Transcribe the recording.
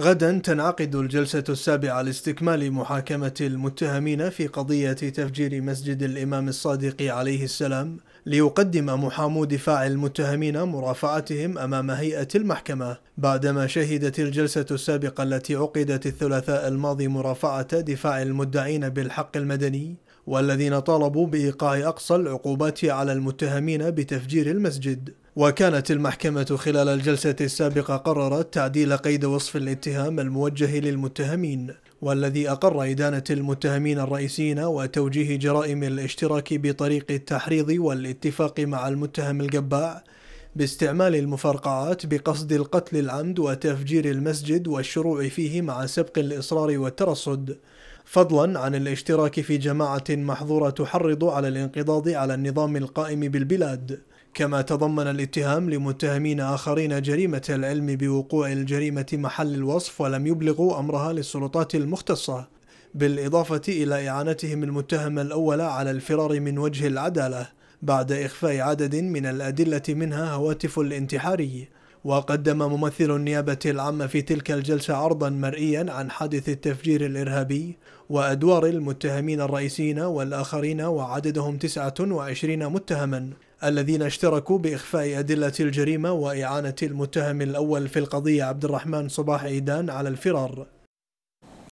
غدا تنعقد الجلسة السابعة لاستكمال محاكمة المتهمين في قضية تفجير مسجد الإمام الصادق عليه السلام ليقدم محامو دفاع المتهمين مرافعتهم أمام هيئة المحكمة بعدما شهدت الجلسة السابقة التي عقدت الثلاثاء الماضي مرافعة دفاع المدعين بالحق المدني والذين طالبوا بإيقاع أقصى العقوبات على المتهمين بتفجير المسجد وكانت المحكمة خلال الجلسة السابقة قررت تعديل قيد وصف الاتهام الموجه للمتهمين والذي أقر إدانة المتهمين الرئيسيين وتوجيه جرائم الاشتراك بطريق التحريض والاتفاق مع المتهم القباع باستعمال المفرقعات بقصد القتل العمد وتفجير المسجد والشروع فيه مع سبق الإصرار والترصد فضلا عن الاشتراك في جماعة محظورة تحرض على الانقضاض على النظام القائم بالبلاد كما تضمن الاتهام لمتهمين آخرين جريمة العلم بوقوع الجريمة محل الوصف ولم يبلغوا أمرها للسلطات المختصة بالإضافة إلى إعانتهم المتهم الأول على الفرار من وجه العدالة بعد إخفاء عدد من الأدلة منها هواتف الانتحاري وقدم ممثل النيابة العامة في تلك الجلسة عرضا مرئيا عن حادث التفجير الإرهابي وأدوار المتهمين الرئيسيين والآخرين وعددهم 29 متهما الذين اشتركوا بإخفاء أدلة الجريمة وإعانة المتهم الأول في القضية عبد الرحمن صباح عيدان على الفرار